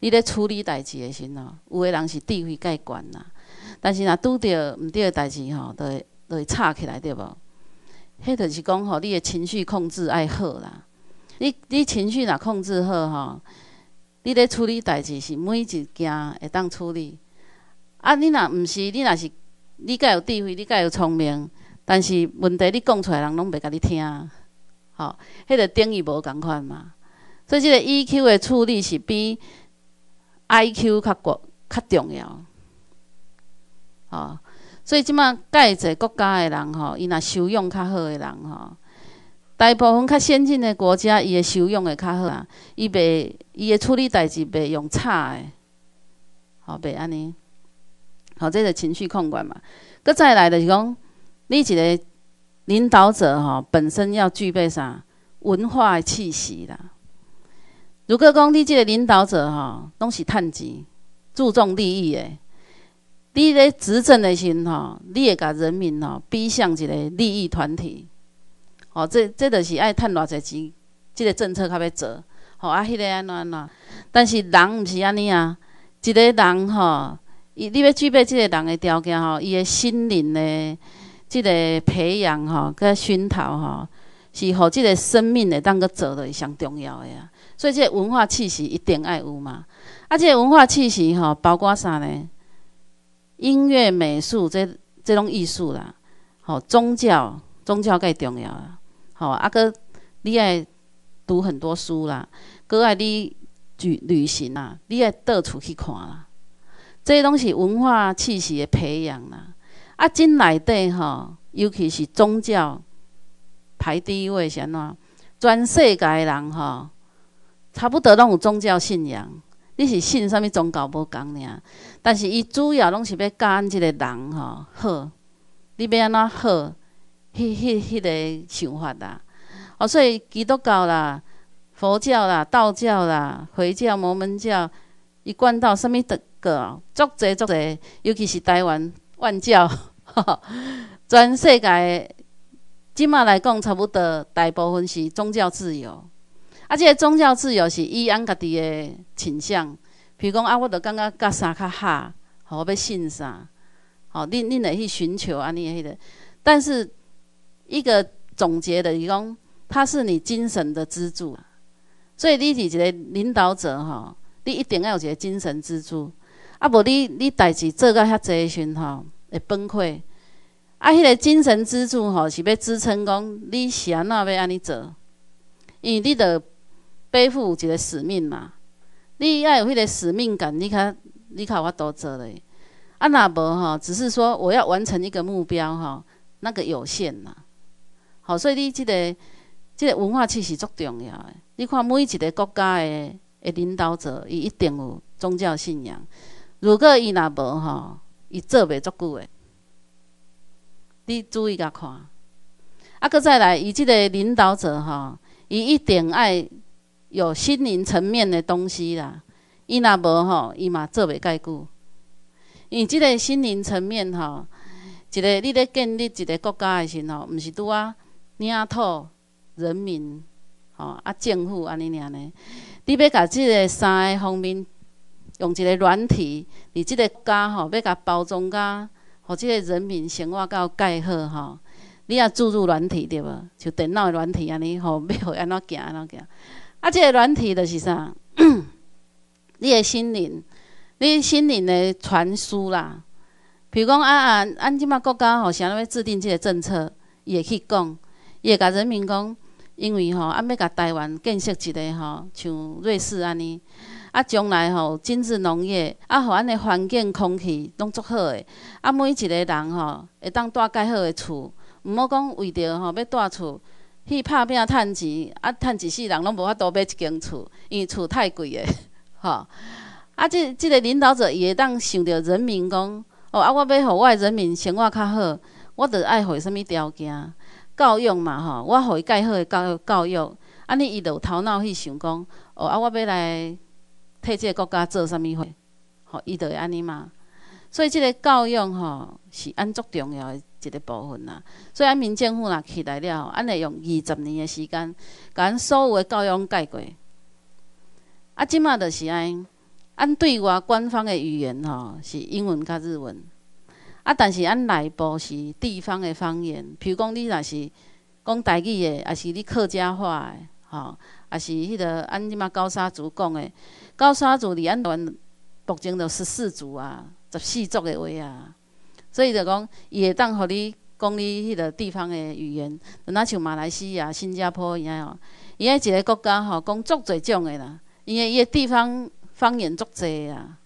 你咧处理代志的时候，有的人是智慧盖悬啦。但是，若拄着毋对诶代志吼，就会就会吵起来，对无？迄就是讲吼，你诶情绪控制爱好啦。你你情绪若控制好吼，你咧处理代志是每一件会当处理。啊，你若毋是，你若是你噶有智慧，你噶有聪明，但是问题你讲出来，人拢袂甲你听，吼？迄个定义无共款嘛。所以，即个 EQ 诶处理是比 IQ 较国较重要。哦，所以即马，盖一个国家的人吼，伊若修养较好的人吼，大部分较先进的国家，伊的修养会较好啦，伊袂，伊的处理代志袂用差嘅，好袂安尼，好，这个情绪控管嘛，再再来就是讲，你一个领导者吼，本身要具备啥文化的气息啦。如果讲你这个领导者吼，拢是趁钱，注重利益嘅。你咧执政的时阵，吼，你会甲人民吼逼向一个利益团体，吼，这、这就是爱趁偌侪钱，即个政策较要做，吼，啊，迄个安怎安怎？但是人毋是安尼啊，一个人吼，伊你要具备即个人的条件吼，伊的心灵的即个培养吼，甲熏陶吼，是吼即个生命的当个做咧上重要的啊。所以，即个文化气息一定爱有嘛。啊，即、个文化气息吼，包括啥呢？音乐、美术，这这种艺术啦，吼，宗教，宗教计重要啦，吼，啊个，你爱读很多书啦，个爱你旅旅行啦，你爱到处去看啦，这些是文化气息的培养啦，啊，真内底吼，尤其是宗教排第一位，是安怎？全世界人吼，差不多都有宗教信仰，你是信啥物宗教无讲尔。但是伊主要拢是要教咱即个人吼好，你要安怎好，迄迄迄个想法啦。哦，所以基督教啦、佛教啦、道教啦、回教、摩门教，伊管到啥物的个，足济足济，尤其是台湾万教，(laughs) 全世界即码来讲差不多，大部分是宗教自由。啊，而个宗教自由是伊按家己的倾向。比如讲啊，我就感觉甲啥较下，好要信啥，哦，恁恁会去寻求安尼迄个。但是一个总结的，是讲它是你精神的支柱。所以你一个领导者吼，你一定要有一个精神支柱。啊，无你你代志做到遐侪阵吼，会崩溃。啊，迄个精神支柱吼是要支撑讲你安怎要安尼做，因为你得背负一个使命嘛。你爱迄个使命感，你看，你看我多做咧。啊，若无吼，只是说我要完成一个目标吼，那个有限啦。好，所以你这个，这个文化气息足重要。你看每一个国家的诶领导者，伊一定有宗教信仰。如果伊若无吼，伊做袂足久的。你注意甲看。啊，个再来，伊即个领导者吼，伊一定爱。有心灵层面的东西啦，伊若无吼，伊嘛做袂介久。因为即个心灵层面吼，一个你伫建立一个国家的时候，毋是拄啊领土、人民吼啊政府安尼尔呢？你要甲即个三个方面用一个软体，你即个家吼要甲包装甲，互即个人民生活够介好吼，你啊注入软体对无？就电脑的软体安尼吼，要安怎行安怎行？啊，这个软体就是啥？(coughs) 你的心灵，你心灵的传输啦。比如讲，啊，按即嘛国家吼想要要制定这个政策，伊会去讲，伊会甲人民讲，因为吼，啊，要甲台湾建设一个吼，像瑞士安尼，啊，将来吼，精致农业，啊，吼，安尼环境空气拢做好诶，啊，每一个人吼，会当住较好诶厝，毋好讲为着吼，要住厝。去拍拼、趁钱，啊，趁钱世人拢无法度买一间厝，因为厝太贵的，吼。啊，这即个领导者伊会当想到人民，讲哦，啊，我要互我的人民生活较好，我著爱伊什物条件？教育嘛，吼，我互伊介好诶教育，教育，安尼伊就头脑去想讲，哦，啊，我要来替即个国家做什物好，伊就会安尼嘛。所以即个教育，吼是安足重要诶。一个部分啦，所以咱民政府啦起来了，安尼用二十年的时间，把咱所有的教育改过。啊，即嘛就是按按对外官方的语言吼是英文甲日文，啊，但是按内部是地方的方言，譬如讲你若是讲台语的，也是你客家话的吼，也是迄个按即嘛高沙族讲的，高砂族安按团目前著十四族啊，十四族的话啊。所以就讲，伊会当互你讲你迄个地方的语言。若像马来西亚、新加坡伊样哦。伊个一个国家吼，讲足侪种的啦。因为伊个地方方言足济啊，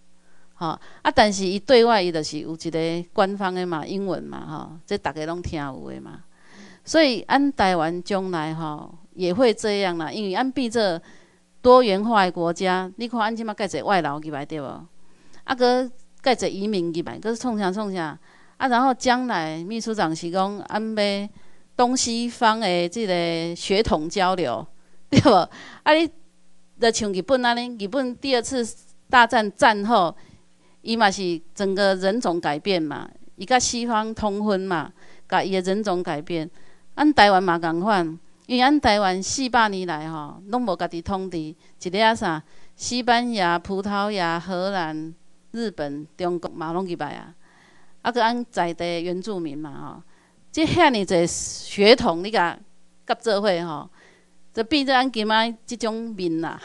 吼啊！但是伊对外伊就是有一个官方的嘛，英文嘛，吼，即逐个拢听有的嘛。所以按台湾将来吼，也会这样啦。因为按比这多元化诶国家，你看按即马个济外劳入来对无？啊，佮个济移民入来，佮创啥创啥？啊，然后将来秘书长是讲按呗东西方的即个血统交流，(laughs) 对无？啊，你就像日本安尼，日本第二次大战战后，伊嘛是整个人种改变嘛，伊甲西方通婚嘛，甲伊的人种改变。按台湾嘛共款，因为按台湾四百年来吼，拢无家己统治，一个啊啥，西班牙、葡萄牙、荷兰、日本、中国，嘛拢几败啊？啊，个按在地原住民嘛吼，即遐尼侪血统，你讲，甲做伙吼，就变做按今仔即种面啦。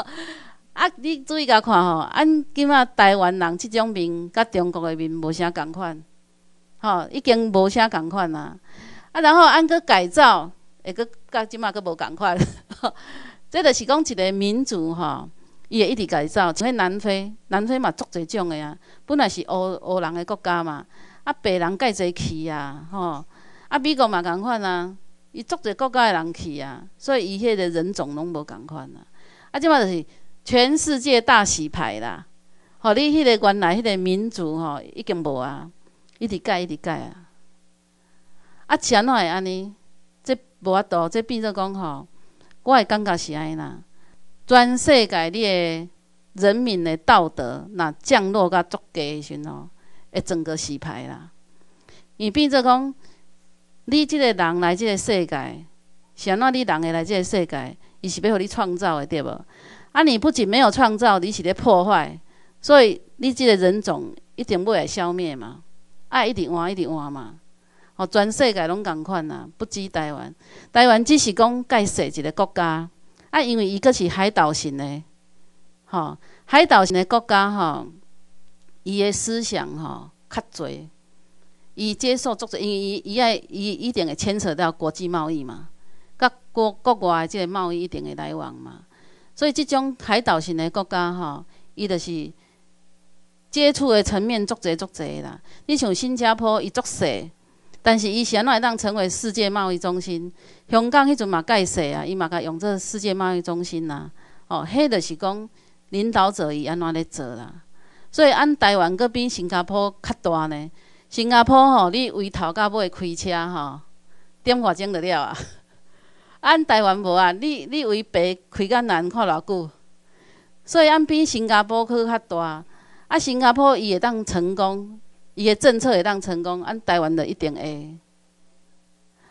(laughs) 啊，你注意甲看吼，按今仔台湾人即种面，甲中国个面无啥共款，吼，已经无啥共款啦。啊，然后按个改造，会阁甲即嘛阁无共款。即 (laughs) 就是讲一个民族吼。伊会一直改造，像迄南非，南非嘛足侪种个啊，本来是黑黑人个国家嘛，啊白人盖侪去啊，吼，啊美国嘛共款啊，伊足侪国家个人去啊，所以伊迄个人种拢无共款啊，啊即嘛就是全世界大洗牌啦，吼你迄个原来迄个民族吼已经无啊，一直改一直改啊，啊前会安尼，即无度，即变做讲吼，我个感觉是安尼啦。全世界你的人民的道德，若降落到作家的时阵会整个洗牌啦。伊变作讲，你即个人来即个世界，是安怎？你人会来即个世界，伊是要互你创造的，对无？啊，你不仅没有创造，你是咧破坏，所以你即个人种一定要来消灭嘛，爱一直换，一直换嘛。哦，全世界拢共款啦，不止台湾，台湾只是讲改小一个国家。啊，因为伊个是海岛型的，吼，海岛型的国家吼，伊的思想吼，较侪，伊接受足侪，因为伊伊爱伊一定会牵扯到国际贸易嘛，甲国国外的这个贸易一定会来往嘛，所以即种海岛型的国家吼，伊就是接触的层面足侪足侪啦。你像新加坡，伊足小。但是伊安怎会当成为世界贸易中心？香港迄阵嘛介细啊，伊嘛甲用做世界贸易中心啦。哦，迄就是讲领导者伊安怎咧做啦。所以按台湾阁比新加坡较大呢？新加坡吼，你为头家要开车哦，点火钟得了啊。按 (laughs) 台湾无啊，你你为白开间难看偌久。所以按比新加坡去较大，啊，新加坡伊会当成功。伊个政策会当成功，按台湾就一定会。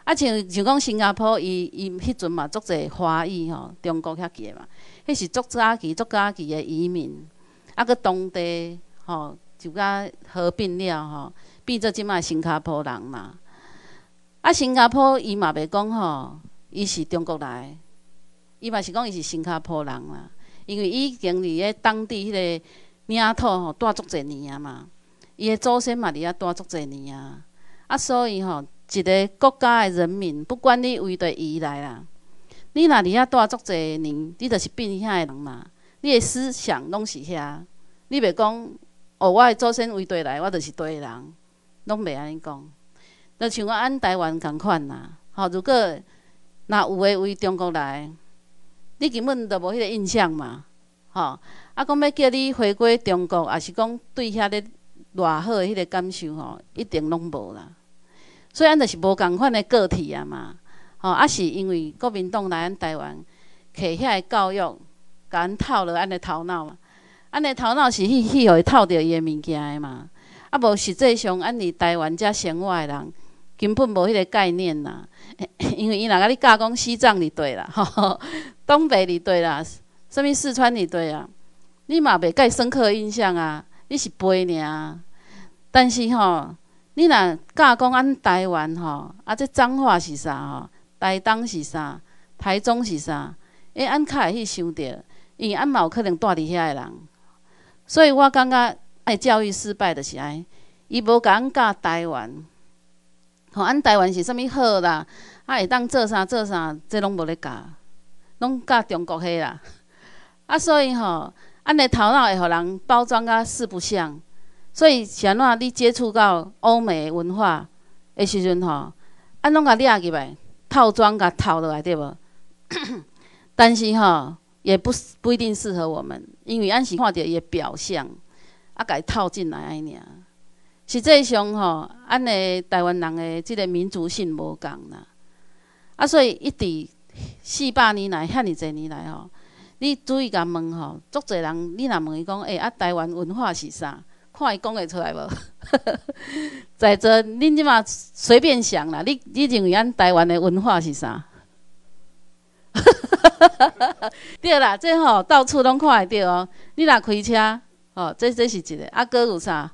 啊，像像讲新加坡，伊伊迄阵嘛做侪华裔吼，中国遐起嘛，迄是做早期做早期个移民，啊，佮当地吼就佮合并了吼，变做即嘛新加坡人嘛。啊，新加坡伊嘛袂讲吼，伊是中国来，伊嘛是讲伊是新加坡人啦，因为已经伫个当地迄个领土吼，住足侪年啊嘛。伊个祖先嘛，伫遐待足济年啊！啊，所以吼，一个国家个人民，不管你为对伊来啦，你若伫遐待足济年，你就是变遐个人嘛。你个思想拢是遐，你袂讲哦，我个祖先为对来，我就是对个人，拢袂安尼讲。着像我按台湾共款啦，吼，如果若有个为中国来，你根本着无迄个印象嘛，吼。啊，讲要叫你回归中国，也是讲对遐个。偌好个迄个感受吼，一定拢无啦。所以，然着是无共款个个体啊嘛，吼，啊是因为国民党来咱台湾摕遐个教育，甲咱套落安个头脑嘛。安个头脑是去去个套着伊个物件嘛。啊，无实际上，安尼台湾遮生活个人根本无迄个概念啦。(laughs) 因为伊若甲你教讲西藏里对啦，(laughs) 东北里对啦，啥物四川里对啊，你嘛袂个深刻印象啊，你是背尔但是吼，你若教讲按台湾吼，啊，这脏话是啥吼？台东是啥？台中是啥？因按卡去想着，因按有可能住伫遐的人，所以我感觉爱教育失败就是安，伊无甲俺教台湾，吼，按台湾是啥物好啦？啊，会当做啥做啥，这拢无咧教，拢教中国迄啦。啊，所以吼，俺的头脑会互人包装啊，四不像。所以，啥物？你接触到欧美文化的时阵吼，安拢甲掠入来，套装甲套落来，对无？(coughs) 但是吼，也不不一定适合我们，因为安是看着伊的表象，啊，伊套进来安尼啊。实际上吼，咱尼台湾人的即个民族性无共啦。啊，所以一直四百年来，遐尔侪年来吼，你注意甲问吼，足侪人，你若问伊讲，哎，啊，台湾文化是啥？看伊讲会出来无？(laughs) 在座，恁即嘛随便想啦。你，你认为咱台湾的文化是啥？(laughs) 对啦，这吼到处拢看会到哦。你若开车，哦，这这是一个。啊，哥有啥？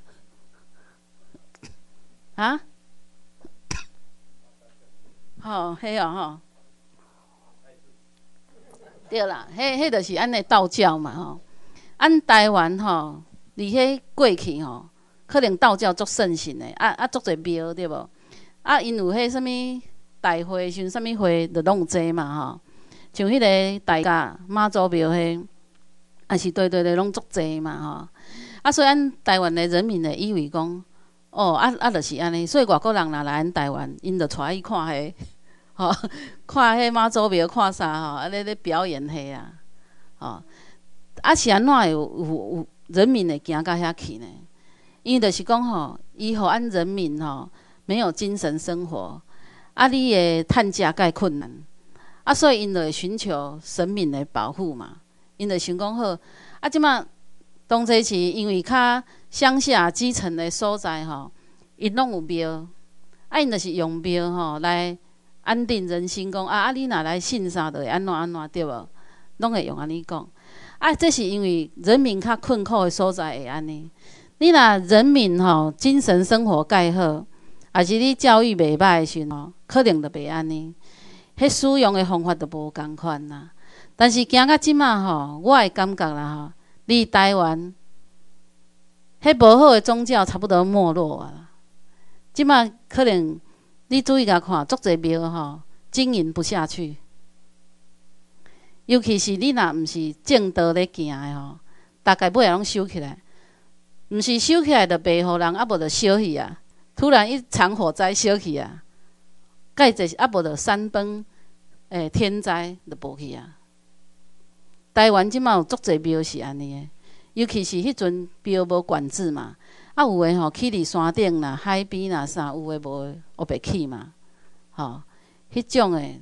啊？吼嘿哦吼。对啦，嘿嘿，就是安尼道教嘛吼。咱台湾吼。而迄过去吼，可能道教足盛行诶，啊啊足侪庙对无？啊，因有迄啥物大会，像啥物会着拢侪嘛吼。像迄个大家妈祖庙迄，也是对对对拢足侪嘛吼。啊，所以咱台湾的人民呢，以为讲，哦啊啊就是安尼，所以外国人若来台湾，因着伊看迄，(laughs) 吼，看迄妈祖庙看啥吼，啊咧咧表演迄啊，吼，啊是安怎有有有？人民会行到遐去呢，因就是讲吼，伊吼按人民吼没有精神生活，啊，你也趁食该困难，啊，所以因就会寻求神明的保护嘛，因就想讲好，啊，即马，当在是因为较乡下基层的所在吼，因拢有庙，啊，因就是用庙吼来安定人心，讲啊，啊，你若来信啥会安怎安怎对无，拢会用安尼讲。啊，这是因为人民较困苦的所在会安尼。你若人民吼精神生活盖好，啊是你教育袂歹的时侯，可能就袂安尼。迄使用的方法都无共款啦。但是行到即嘛吼，我会感觉啦吼，你台湾迄无好的宗教差不多没落啊。即嘛可能你注意下看，足侪庙吼经营不下去。尤其是你若毋是正道咧行的吼，大概尾下拢收起来，毋是收起来就白互人，啊无就烧去啊！突然一场火灾烧去啊，盖者啊无就山崩，诶天灾就无去啊！台湾即满有足侪庙是安尼诶，尤其是迄阵庙无管制嘛，啊有诶吼去伫山顶啦、海边啦啥，有诶无学白去嘛，吼迄种诶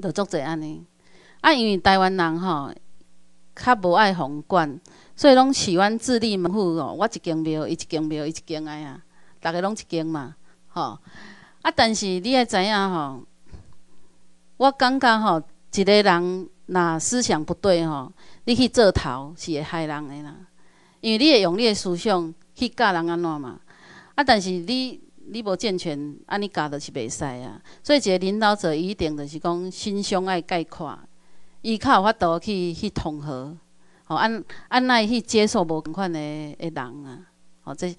就足侪安尼。啊，因为台湾人吼较无爱宏观，所以拢喜欢自立门户哦。我一间庙，伊一间庙，伊一间安啊，逐个拢一间嘛，吼。啊，但是你爱知影吼，我感觉吼，一个人若思想不对吼，你去做头是会害人的啦。因为你会用你的思想去教人安怎嘛。啊，但是你你无健全，安尼教着是袂使啊。所以，一个领导者一定着是讲心胸爱概括。伊靠有法度去去统合，吼，按按奈去接受无共款的的人啊，吼，这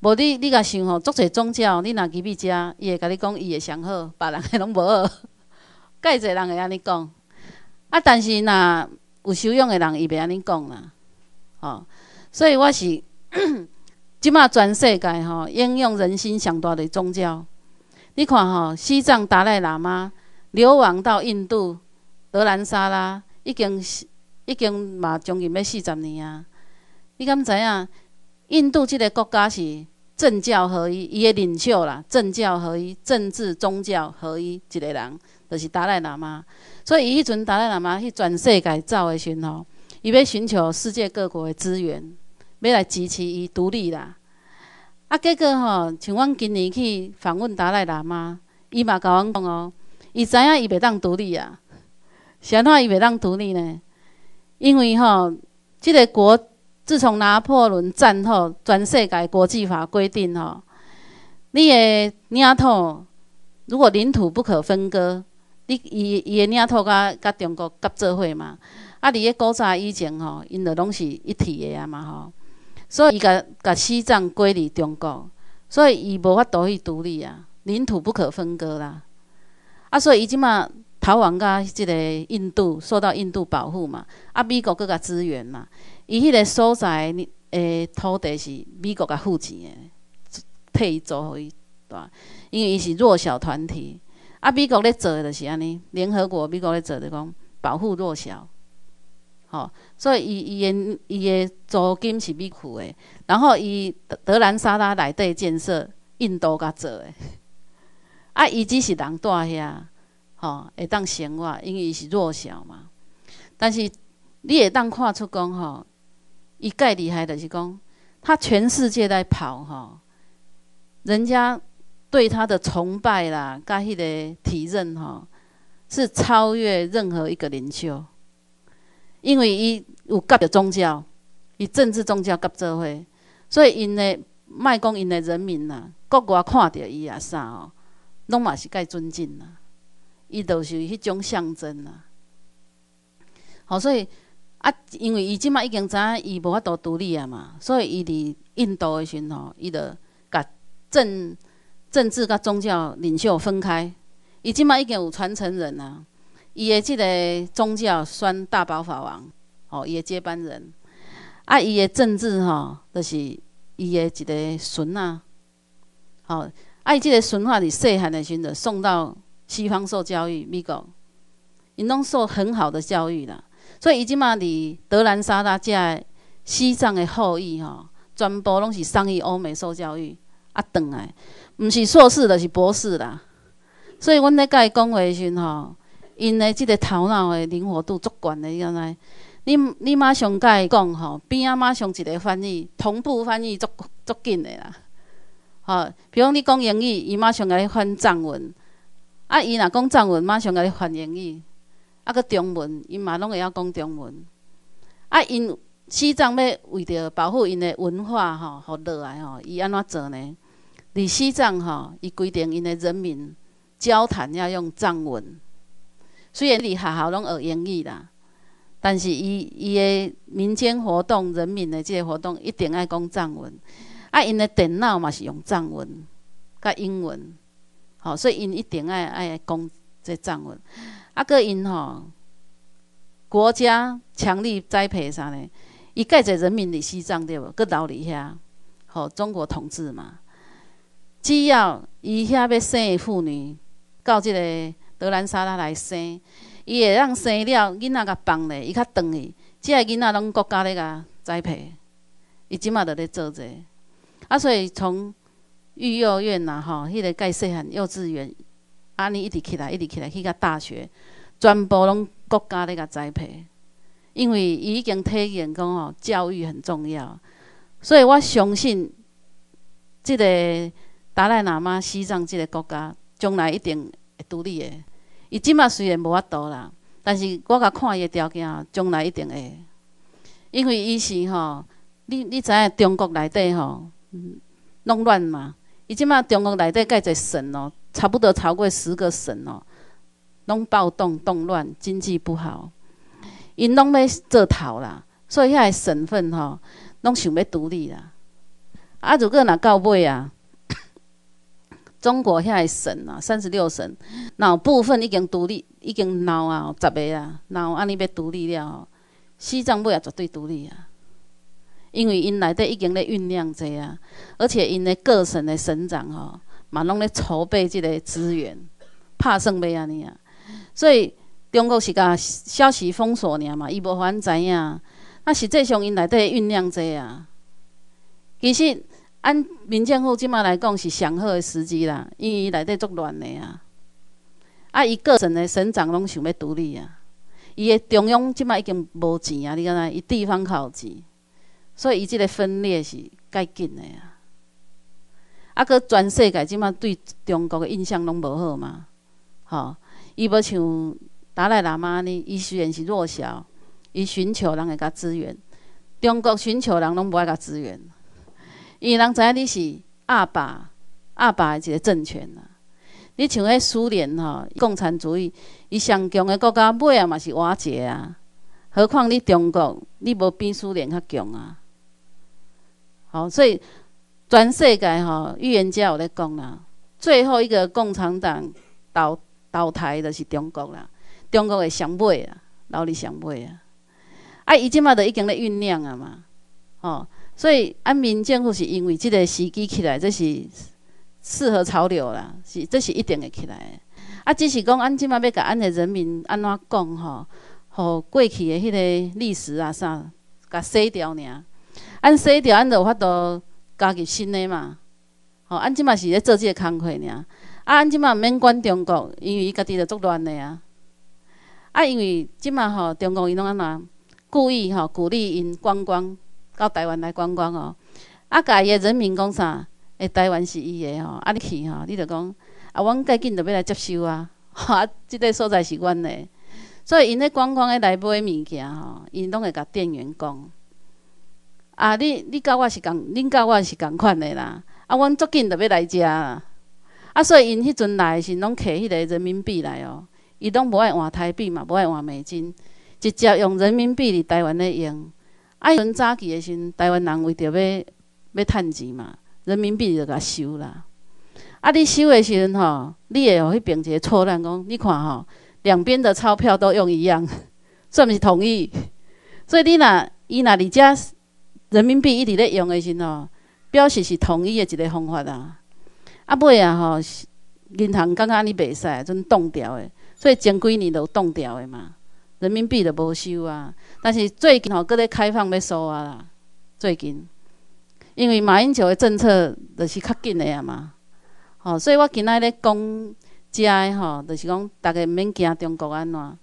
无你你甲想吼，足侪宗教，你若去比遮，伊会甲你讲，伊会上好，别人个拢无，好，(laughs) 介侪人会安尼讲，啊，但是若有修养诶人伊袂安尼讲啦，吼，所以我是，(coughs) 即马全世界吼，应用人心上大的宗教，你看吼，西藏达赖喇嘛流亡到印度。德兰沙拉已经、已经嘛，将近要四十年啊！你敢知影？印度即个国家是政教合一，伊个领袖啦，政教合一，政治宗教合一一个人，就是达赖喇嘛。所以伊迄阵达赖喇嘛去全世界走的时侯，伊要寻求世界各国的资源，要来支持伊独立啦。啊，结果吼，像阮今年去访问达赖喇嘛，伊嘛甲阮讲哦，伊知影伊袂当独立啊。是安怎伊袂当独立呢，因为吼，这个国自从拿破仑战后，全世界国际法规定吼，你的领土如果领土不可分割，你伊伊的领土甲甲中国甲做伙嘛，啊，离个古早以前吼，因着拢是一体的啊嘛吼，所以伊甲甲西藏归离中国，所以伊无法度去独立啊，领土不可分割啦，啊，所以伊即满。逃亡噶，即个印度受到印度保护嘛，啊，美国佮佮支援嘛，伊迄个所在诶土地是美国甲付钱诶，伊租费，对吧？因为伊是弱小团体，啊，美国咧做就是安尼，联合国美国咧做的讲保护弱小，吼，所以伊伊因伊诶租金是美国诶，然后伊德兰沙拉内底建设，印度甲做诶，啊，伊只是人蹛遐。吼，会当闲话，因为伊是弱小嘛。但是你会当看出讲吼，伊概厉害的是讲，他全世界在跑吼，人家对他的崇拜啦、个迄个体认吼，是超越任何一个领袖，因为伊有夹着宗教、伊政治、宗教夹社会，所以因的卖讲因的人民呐，国外看到伊啊啥哦，拢嘛是介尊敬呐。伊就是迄种象征啦。好，所以啊，因为伊即马已经知影伊无法度独立啊嘛，所以伊伫印度的时吼，伊就甲政政治甲宗教领袖分开。伊即马已经有传承人呐，伊的即个宗教宣大宝法王哦，伊的接班人。啊，伊的政治哦，著是伊的一个孙啊，哦，啊，伊即个孙话，伫细汉的时著送到。西方受教育，美国，因拢受很好的教育啦。所以伊即嘛伫德兰沙拉这西藏的后裔吼，全部拢是上亿欧美受教育啊，转来，毋是硕士的是博士啦。所以阮咧佮伊讲话时吼，因的即个头脑的灵活度足悬的，原来，你你马上佮伊讲吼，边啊马上一个翻译，同步翻译足足紧的啦。吼，比如你讲英语，伊马上甲你翻藏文。啊，伊若讲藏文，马上甲你翻译语，啊，搁中文，伊嘛拢会晓讲中文。啊，因西藏要为着保护因的文化吼，互落来吼，伊安怎做呢？伫西藏吼，伊规定因的人民交谈要用藏文。虽然伫学校拢学英语啦，但是伊伊的民间活动、人民的这个活动一定爱讲藏文。啊，因的电脑嘛是用藏文甲英文。哦，所以因一定爱爱供这藏文，啊，搁因吼国家强力栽培啥呢？伊个侪人民的西藏对无？个留伫遐，吼中国统治嘛，只要伊遐要生的妇女，到即个德兰萨拉来生，伊会让生了囡仔甲放咧，伊较长去，只个囡仔拢国家咧甲栽培，伊即马着咧做者，啊，所以从育幼儿园呐，吼，迄个介细汉幼稚园，安尼一直起来，一直起来，去到大学，全部拢国家咧甲栽培，因为已经体验讲吼，教育很重要，所以我相信即个达赖喇嘛西藏即个国家将来一定会独立的。伊即马虽然无法度啦，但是我甲看伊个条件，将来一定会，因为伊是吼，你你知影中国内底吼，弄乱嘛。伊即马中国内底改一个省哦，差不多超过十个省哦，拢暴动动乱，经济不好，因拢要做头啦，所以遐个省份吼，拢想要独立啦。啊，如果若到尾啊，(coughs) 中国遐个省啊，三十六省，然后部分已经独立，已经闹啊，十个啊，闹，安尼要独立了，西藏尾也绝对独立啊。因为因内底已经咧酝酿济啊，而且因个各省的省长吼嘛拢咧筹备即个资源，拍算要安尼啊。所以中国是甲消息封锁了嘛，伊无法知影。啊，实际上因内底酝酿济啊。其实按民政府即摆来讲是上好的时机啦，因为伊内底足乱的啊。啊，伊各省的省长拢想要独立啊，伊的中央即摆已经无钱啊，你讲影？伊地方靠钱。所以伊即个分裂是介紧的啊！啊，佮全世界即摆对中国的印象拢无好嘛？吼！伊无像达赖喇嘛呢？伊虽然是弱小，伊寻求人个甲资源。中国寻求人拢无爱甲资源，因为人知影你是阿爸阿爸一个政权啊！你像个苏联吼，共产主义伊上强的国家尾啊嘛是瓦解啊！何况你中国，你无比苏联较强啊！哦，所以全世界吼预言家有咧讲啦，最后一个共产党倒倒台的是中国啦，中国会上尾啊，老李上尾啊，啊，伊即马都已经咧酝酿啊嘛，哦，所以安民政府是因为即个时机起来，这是适合潮流啦，是，这是一定会起来的。啊，只是讲安即马要甲安的人民安怎讲吼，吼过去的迄个历史啊啥，甲洗掉尔。按说着，按着有法度加入新的嘛？吼，按即嘛是咧做即个工课尔。啊，按即嘛毋免管中国，因为伊家己在作乱的啊。啊，因为即嘛吼，中国伊拢安怎故意吼鼓励因观光到台湾来观光吼。啊，家伊的人民讲啥？诶，台湾是伊的吼。啊，你去吼，你着讲啊，阮赶紧着要来接收啊。吼，(laughs) 啊，即个所在是阮的，所以因咧观光来买物件吼，因拢会甲店员讲。啊！你你甲我是共，恁教我是共款的啦。啊，阮最近着要来遮，啊，所以因迄阵来是拢摕迄个人民币来哦。伊拢无爱换台币嘛，无爱换美金，直接用人民币伫台湾咧用。啊，迄阵早期的时阵，台湾人为着要要趁钱嘛，人民币就甲收啦。啊，你收的时阵吼，你会哦去一个错乱，讲你看吼，两边的钞票都用一样，(laughs) 算毋是统一。(laughs) 所以你若伊若伫遮。人民币一直咧用的时吼，表示是统一的一个方法啊。啊尾啊吼，银行若安尼袂使，阵冻掉的，所以前几年都冻掉的嘛。人民币都无收啊，但是最近吼，各咧开放要收啊啦。最近，因为马英九的政策就是较紧诶啊嘛，吼，所以我今仔咧讲，遮的吼，就是讲大家毋免惊中国安怎。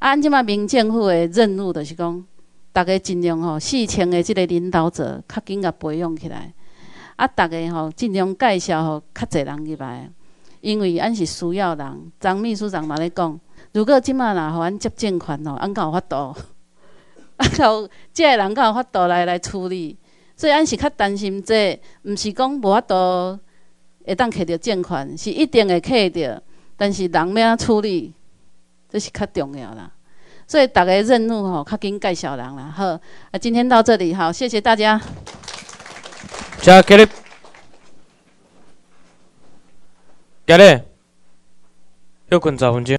啊，即嘛民政府的任务，就是讲。大家尽量吼，四千个即个领导者，较紧甲培养起来。啊，大家吼尽量介绍吼，较侪人入来，因为俺是需要人。张秘书长嘛咧讲，如果即满若互俺接政款吼，俺够有法度，(laughs) 啊，即个人够有法度来来处理。所以俺是较担心这，毋是讲无法度，会当摕到政款是一定会摕到，但是人要处理，这是较重要啦。所以大家任务吼较紧介绍人啦，好，啊今天到这里好，谢谢大家。加力，加力，休困十分钟。